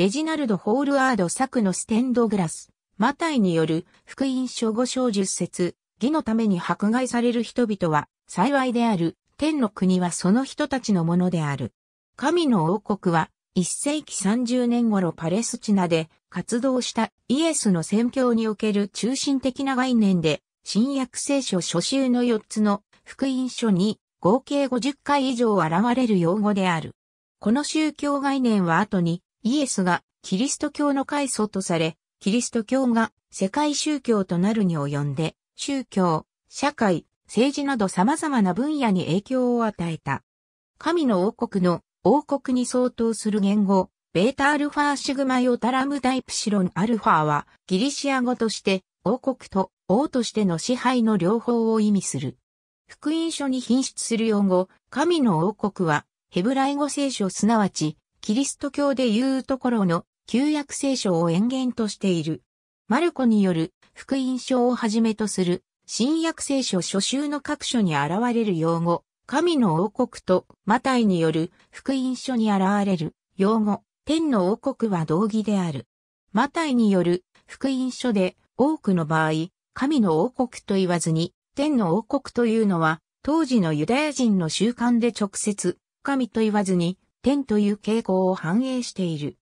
レジナルド・ホールアード作のステンドグラス、マタイによる福音書五章十節、義のために迫害される人々は幸いである、天の国はその人たちのものである。神の王国は、一世紀30年頃パレスチナで活動したイエスの宣教における中心的な概念で、新約聖書初集の4つの福音書に合計50回以上現れる用語である。この宗教概念は後にイエスがキリスト教の開祖とされ、キリスト教が世界宗教となるに及んで、宗教、社会、政治など様々な分野に影響を与えた。神の王国の王国に相当する言語、ベータアルファシグマヨタラムダイプシロンアルファはギリシア語として王国と王としての支配の両方を意味する。福音書に品質する用語、神の王国はヘブライ語聖書すなわちキリスト教でいうところの旧約聖書を延言としている。マルコによる福音書をはじめとする新約聖書初集の各所に現れる用語、神の王国とマタイによる福音書に現れる用語、天の王国は同義である。マタイによる福音書で多くの場合、神の王国と言わずに、天の王国というのは、当時のユダヤ人の習慣で直接、神と言わずに、点という傾向を反映している。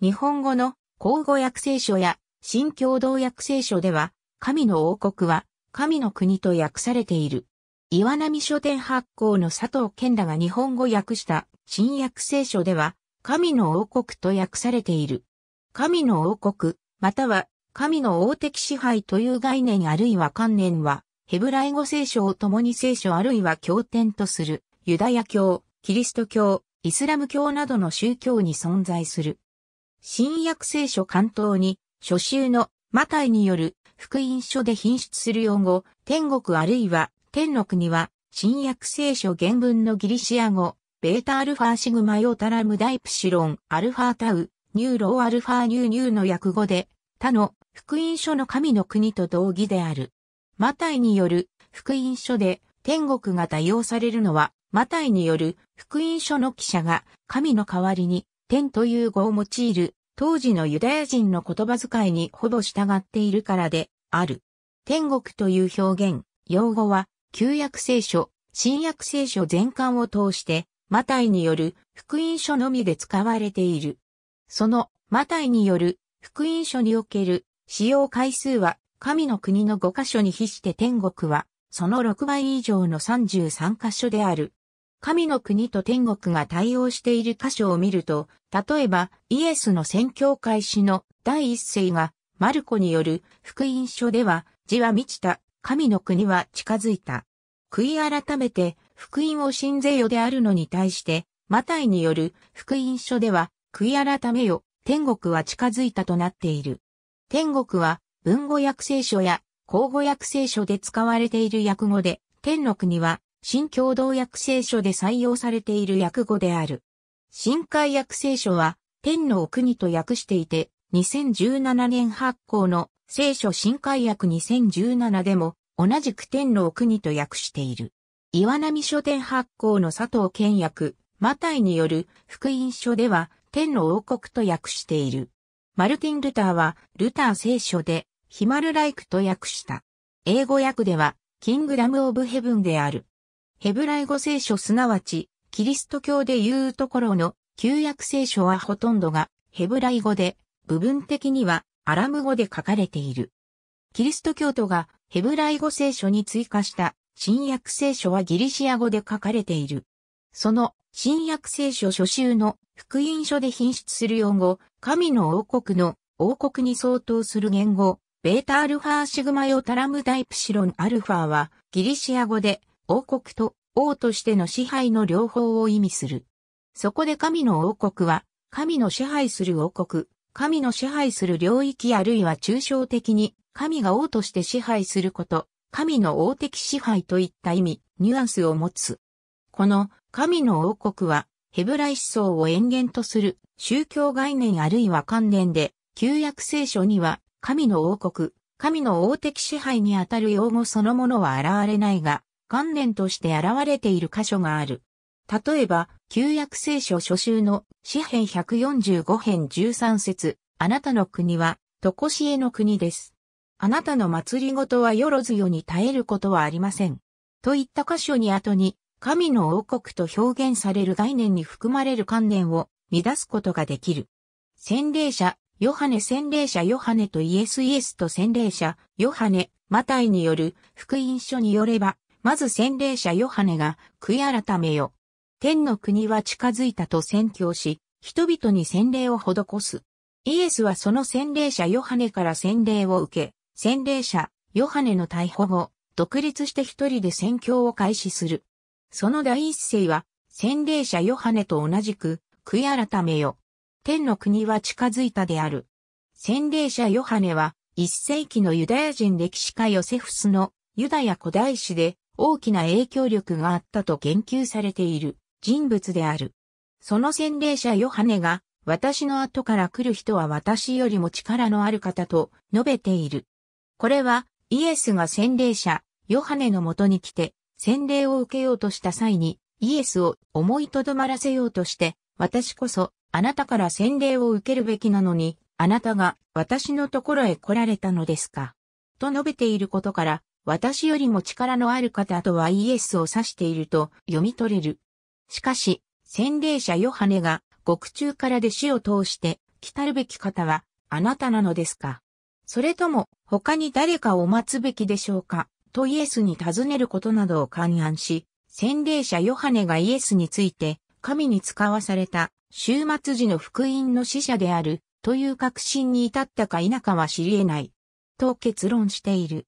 日本語の口語訳聖書や新共同訳聖書では、神の王国は神の国と訳されている。岩波書店発行の佐藤健らが日本語訳した新約聖書では、神の王国と訳されている。神の王国、または神の王的支配という概念あるいは観念は、ヘブライ語聖書を共に聖書あるいは経典とする、ユダヤ教、キリスト教、イスラム教などの宗教に存在する。新約聖書関東に、初週のマタイによる福音書で品質する用語、天国あるいは天の国は、新約聖書原文のギリシア語、ベータアルファシグマヨタラムダイプシロン、アルファタウ、ニューローアルファニューニューの訳語で、他の福音書の神の国と同義である。マタイによる福音書で天国が多用されるのはマタイによる福音書の記者が神の代わりに天という語を用いる当時のユダヤ人の言葉遣いにほぼ従っているからである。天国という表現、用語は旧約聖書、新約聖書全巻を通してマタイによる福音書のみで使われている。そのマタイによる福音書における使用回数は神の国の5箇所に比して天国はその6倍以上の33箇所である。神の国と天国が対応している箇所を見ると、例えばイエスの宣教開始の第一世がマルコによる福音書では、地は満ちた、神の国は近づいた。悔い改めて、福音を信ぜよであるのに対して、マタイによる福音書では、悔い改めよ、天国は近づいたとなっている。天国は文語訳聖書や口語訳聖書で使われている訳語で、天の国は新共同訳聖書で採用されている訳語である。新海訳聖書は、天の国と訳していて、2017年発行の聖書新海訳2017でも、同じく天の国と訳している。岩波書店発行の佐藤健訳、マタイによる福音書では、天の王国と訳している。マルティン・ルターは、ルター聖書で、ヒマルライクと訳した。英語訳では、キングダム・オブ・ヘブンである。ヘブライ語聖書すなわち、キリスト教でいうところの旧約聖書はほとんどがヘブライ語で、部分的にはアラム語で書かれている。キリスト教徒がヘブライ語聖書に追加した新約聖書はギリシア語で書かれている。その新約聖書初集の福音書で品質する用語、神の王国の王国に相当する言語、ベータアルファシグマヨタラムダイプシロンアルファはギリシア語で王国と王としての支配の両方を意味する。そこで神の王国は、神の支配する王国、神の支配する領域あるいは抽象的に、神が王として支配すること、神の王的支配といった意味、ニュアンスを持つ。この神の王国は、ヘブライ思想を延言とする宗教概念あるいは関連で、旧約聖書には、神の王国、神の王的支配にあたる用語そのものは現れないが、観念として現れている箇所がある。例えば、旧約聖書初集の詩編145編13節あなたの国は、とこしえの国です。あなたの祭りごとはよろずよに耐えることはありません。といった箇所に後に、神の王国と表現される概念に含まれる観念を乱すことができる。洗礼者、ヨハネ洗礼者ヨハネとイエスイエスと洗礼者、ヨハネ、マタイによる福音書によれば、まず洗礼者ヨハネが悔い改めよ。天の国は近づいたと宣教し、人々に洗礼を施す。イエスはその洗礼者ヨハネから洗礼を受け、洗礼者ヨハネの逮捕後、独立して一人で宣教を開始する。その第一声は、洗礼者ヨハネと同じく、悔い改めよ。天の国は近づいたである。洗礼者ヨハネは、一世紀のユダヤ人歴史家ヨセフスのユダヤ古代史で大きな影響力があったと言及されている人物である。その洗礼者ヨハネが、私の後から来る人は私よりも力のある方と述べている。これは、イエスが洗礼者、ヨハネのもとに来て、洗礼を受けようとした際に、イエスを思いとどまらせようとして、私こそ、あなたから洗礼を受けるべきなのに、あなたが私のところへ来られたのですか。と述べていることから、私よりも力のある方とはイエスを指していると読み取れる。しかし、洗礼者ヨハネが獄中から弟子を通して、来たるべき方はあなたなのですかそれとも他に誰かを待つべきでしょうかとイエスに尋ねることなどを勘案し、洗礼者ヨハネがイエスについて神に使わされた終末時の福音の使者であるという確信に至ったか否かは知り得ないと結論している。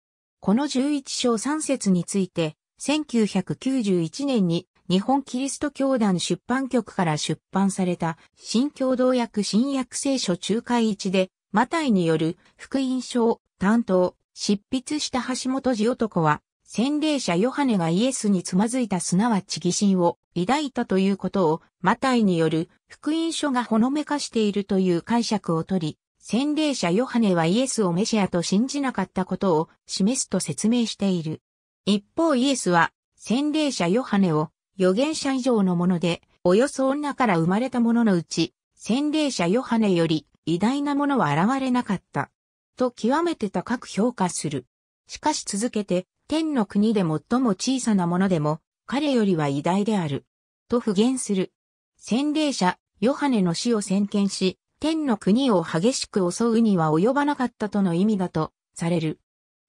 この11章3節について、1991年に日本キリスト教団出版局から出版された新共同訳新約聖書仲介一で、マタイによる福音書を担当、執筆した橋本寺男は、洗礼者ヨハネがイエスにつまずいたすなわち疑心を抱いたということを、マタイによる福音書がほのめかしているという解釈をとり、洗礼者ヨハネはイエスをメシアと信じなかったことを示すと説明している。一方イエスは、洗礼者ヨハネを預言者以上のもので、およそ女から生まれたもののうち、洗礼者ヨハネより偉大なものは現れなかった。と極めて高く評価する。しかし続けて、天の国で最も小さなものでも、彼よりは偉大である。と不言する。洗礼者、ヨハネの死を宣言し、天の国を激しく襲うには及ばなかったとの意味だとされる。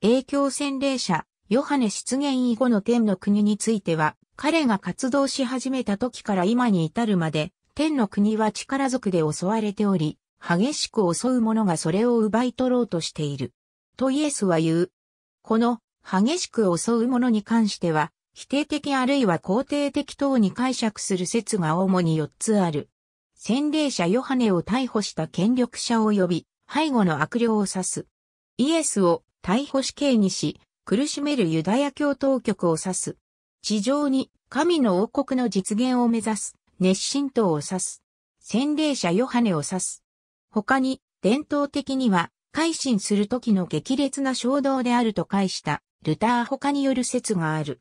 影響洗礼者、ヨハネ出現以後の天の国については、彼が活動し始めた時から今に至るまで、天の国は力族で襲われており、激しく襲う者がそれを奪い取ろうとしている。とイエスは言う。この、激しく襲う者に関しては、否定的あるいは肯定的等に解釈する説が主に4つある。洗礼者ヨハネを逮捕した権力者を呼び背後の悪霊を指す。イエスを逮捕死刑にし、苦しめるユダヤ教当局を指す。地上に神の王国の実現を目指す熱心党を指す。洗礼者ヨハネを指す。他に伝統的には改心する時の激烈な衝動であると解したルター他による説がある。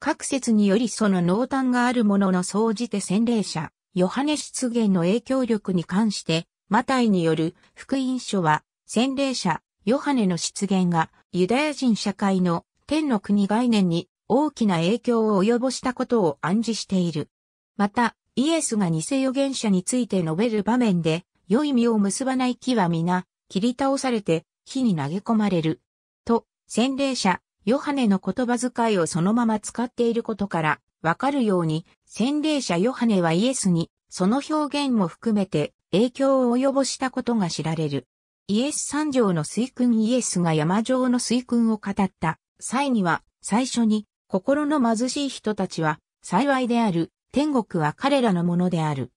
各説によりその濃淡があるものの総じて洗礼者、ヨハネ出現の影響力に関して、マタイによる福音書は、洗礼者、ヨハネの出現が、ユダヤ人社会の天の国概念に大きな影響を及ぼしたことを暗示している。また、イエスが偽預言者について述べる場面で、良い実を結ばない木は皆、切り倒されて、火に投げ込まれる。と、洗礼者、ヨハネの言葉遣いをそのまま使っていることから、わかるように、洗礼者ヨハネはイエスに、その表現も含めて影響を及ぼしたことが知られる。イエス三条の水訓イエスが山上の水訓を語った際には、最初に、心の貧しい人たちは、幸いである、天国は彼らのものである。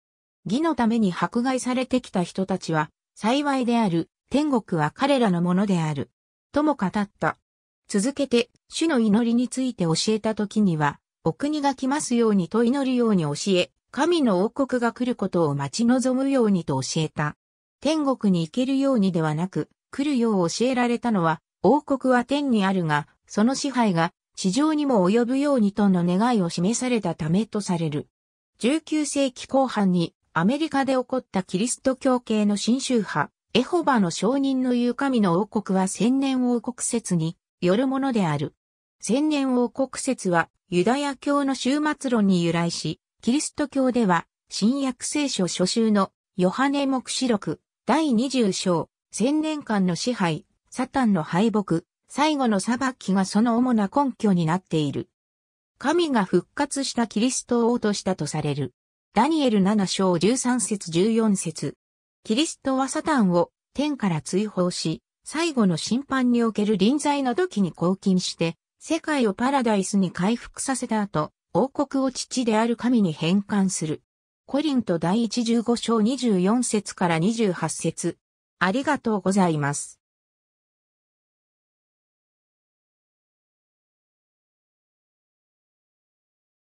義のために迫害されてきた人たちは、幸いである、天国は彼らのものである。とも語った。続けて、主の祈りについて教えた時には、お国が来ますようにと祈るように教え、神の王国が来ることを待ち望むようにと教えた。天国に行けるようにではなく、来るよう教えられたのは、王国は天にあるが、その支配が地上にも及ぶようにとの願いを示されたためとされる。19世紀後半にアメリカで起こったキリスト教系の新宗派、エホバの証人の言う神の王国は千年王国説によるものである。千年王国説はユダヤ教の終末論に由来し、キリスト教では新約聖書初集のヨハネ目視録第20章、千年間の支配、サタンの敗北、最後の裁きがその主な根拠になっている。神が復活したキリストを落としたとされる。ダニエル7章13節14節キリストはサタンを天から追放し、最後の審判における臨在の時に抗禁して、世界をパラダイスに回復させた後、王国を父である神に返還する。コリント第1十5章24節から28節ありがとうございます。